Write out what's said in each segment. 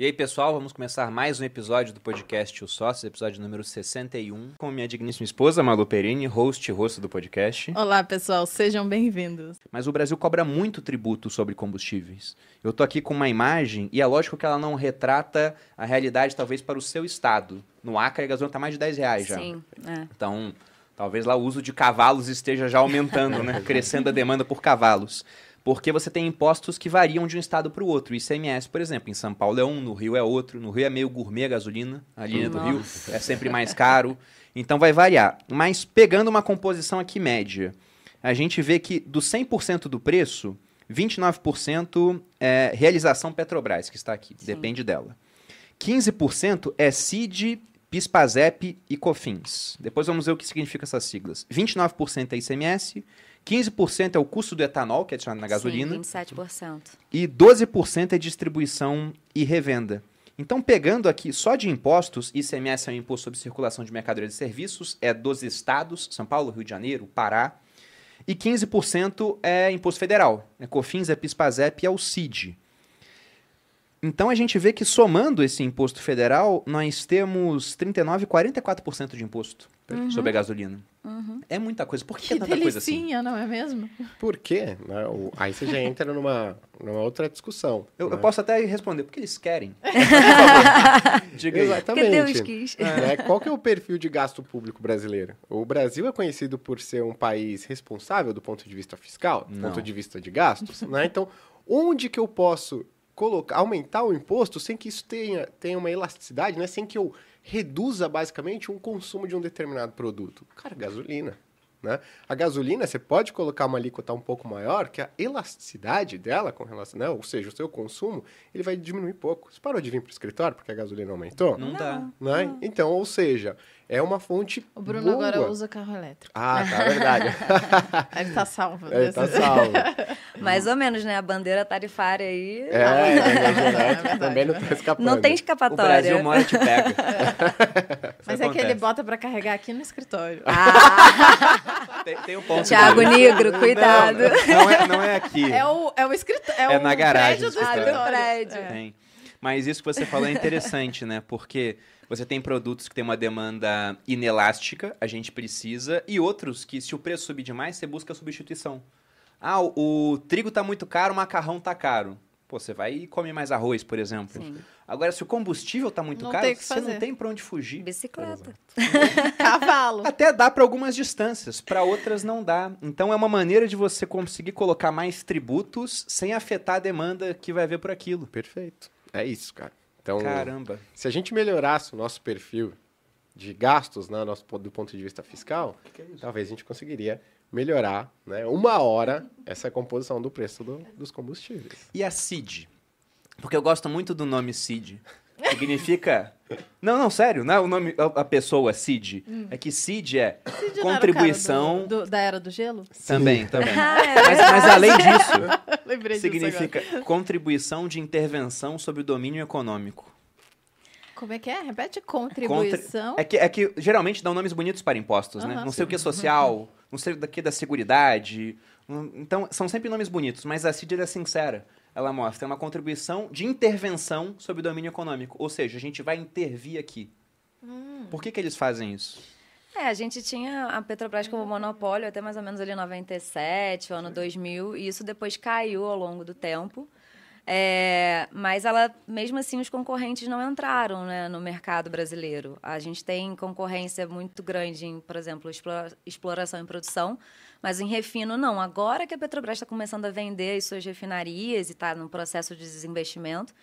E aí, pessoal, vamos começar mais um episódio do podcast O Sócios, episódio número 61, com minha digníssima esposa, Malu Perini, host e rosto do podcast. Olá, pessoal, sejam bem-vindos. Mas o Brasil cobra muito tributo sobre combustíveis. Eu tô aqui com uma imagem e é lógico que ela não retrata a realidade, talvez, para o seu estado. No Acre, a gasolina tá mais de 10 reais já. Sim, é. Então, talvez lá o uso de cavalos esteja já aumentando, né? Crescendo a demanda por cavalos porque você tem impostos que variam de um estado para o outro. ICMS, por exemplo, em São Paulo é um, no Rio é outro, no Rio é meio gourmet a gasolina, a linha Nossa. do Rio é sempre mais caro, então vai variar. Mas pegando uma composição aqui média, a gente vê que do 100% do preço, 29% é realização Petrobras, que está aqui, Sim. depende dela. 15% é CID, PISPAZEP e COFINS. Depois vamos ver o que significa essas siglas. 29% é ICMS, 15% é o custo do etanol, que é adicionado na gasolina. Sim, 27%. E 12% é distribuição e revenda. Então, pegando aqui só de impostos, ICMS é o um Imposto sobre Circulação de Mercadorias e Serviços, é dos estados, São Paulo, Rio de Janeiro, Pará. E 15% é Imposto Federal, é COFINS, é PIS-PASEP e é o CID. Então, a gente vê que somando esse Imposto Federal, nós temos 39, 44% de imposto uhum. sobre a gasolina. Uhum. É muita coisa. Por que, que é tanta coisa assim? não é mesmo? Por quê? Né, aí você já entra numa, numa outra discussão. Eu, né? eu posso até responder, porque eles querem. Diga Exatamente. Que quis. É, qual que é o perfil de gasto público brasileiro? O Brasil é conhecido por ser um país responsável do ponto de vista fiscal, do não. ponto de vista de gastos. né? Então, onde que eu posso colocar, aumentar o imposto sem que isso tenha, tenha uma elasticidade, né? sem que eu reduza basicamente um consumo de um determinado produto. Cara, gasolina. Né? A gasolina, você pode colocar uma alíquota um pouco maior, que a elasticidade dela com relação, né? ou seja, o seu consumo, ele vai diminuir pouco. Você parou de vir para o escritório porque a gasolina aumentou? Não, dá. Né? Não. Então, ou seja, é uma fonte O Bruno boa. agora usa carro elétrico. Ah, tá, é verdade. ele está salvo. Né? Ele está salvo. Mais ou menos, né? A bandeira tarifária aí... É, tá é, né? é também não está escapando. Não tem escapatória. Né? O Brasil mora te pega. Mas acontece. é que ele bota pra carregar aqui no escritório. Ah. tem, tem, um ponto. Tiago Negro, cuidado. Não, não, é, não, é, aqui. É o, é o escritório. É, é na garagem. Prédio do Ah, do prédio. É. É. Tem. Mas isso que você falou é interessante, né? Porque você tem produtos que têm uma demanda inelástica, a gente precisa, e outros que, se o preço subir demais, você busca substituição. Ah, o, o trigo está muito caro, o macarrão está caro. Pô, você vai e come mais arroz, por exemplo. Sim. Agora, se o combustível está muito não caro, você não tem para onde fugir. Bicicleta. Cavalo. Até dá para algumas distâncias, para outras não dá. Então, é uma maneira de você conseguir colocar mais tributos sem afetar a demanda que vai haver por aquilo. Perfeito. É isso, cara. Então, Caramba. Se a gente melhorasse o nosso perfil de gastos né, nosso, do ponto de vista fiscal, é talvez a gente conseguiria melhorar né, uma hora essa composição do preço do, dos combustíveis. E a CID? Porque eu gosto muito do nome CID. Significa. Não, não, sério, não é o nome, a pessoa CID. Hum. É que CID é Cid contribuição. Do, do, da era do gelo? Também, Sim. também. Ah, é mas, mas, além disso, significa disso contribuição de intervenção sobre o domínio econômico. Como é que é? Repete contribuição. Contri... É, que, é que geralmente dão nomes bonitos para impostos, né? Não sei o que é social, não sei o que é da Seguridade. Hum, então, são sempre nomes bonitos, mas a CID é sincera. Ela mostra é uma contribuição de intervenção sobre o domínio econômico. Ou seja, a gente vai intervir aqui. Hum. Por que, que eles fazem isso? É, a gente tinha a Petrobras como hum. monopólio até mais ou menos ali 97, ano 2000, e isso depois caiu ao longo do tempo. É, mas ela, mesmo assim, os concorrentes não entraram né, no mercado brasileiro. A gente tem concorrência muito grande em, por exemplo, exploração e produção, mas em refino não. Agora que a Petrobras está começando a vender as suas refinarias e está no processo de desinvestimento,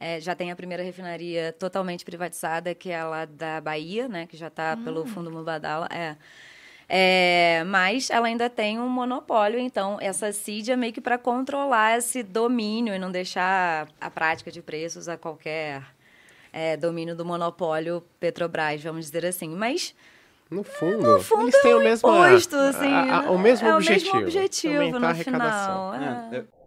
é, já tem a primeira refinaria totalmente privatizada, que é a lá da Bahia, né, que já está hum. pelo Fundo Mubadala. É. É, mas ela ainda tem um monopólio, então essa CID é meio que para controlar esse domínio e não deixar a prática de preços a qualquer é, domínio do monopólio Petrobras, vamos dizer assim. Mas no fundo, no fundo eles têm o é mesmo imposto, assim, a, a, o mesmo é objetivo, o mesmo objetivo no tá final. É. é, é.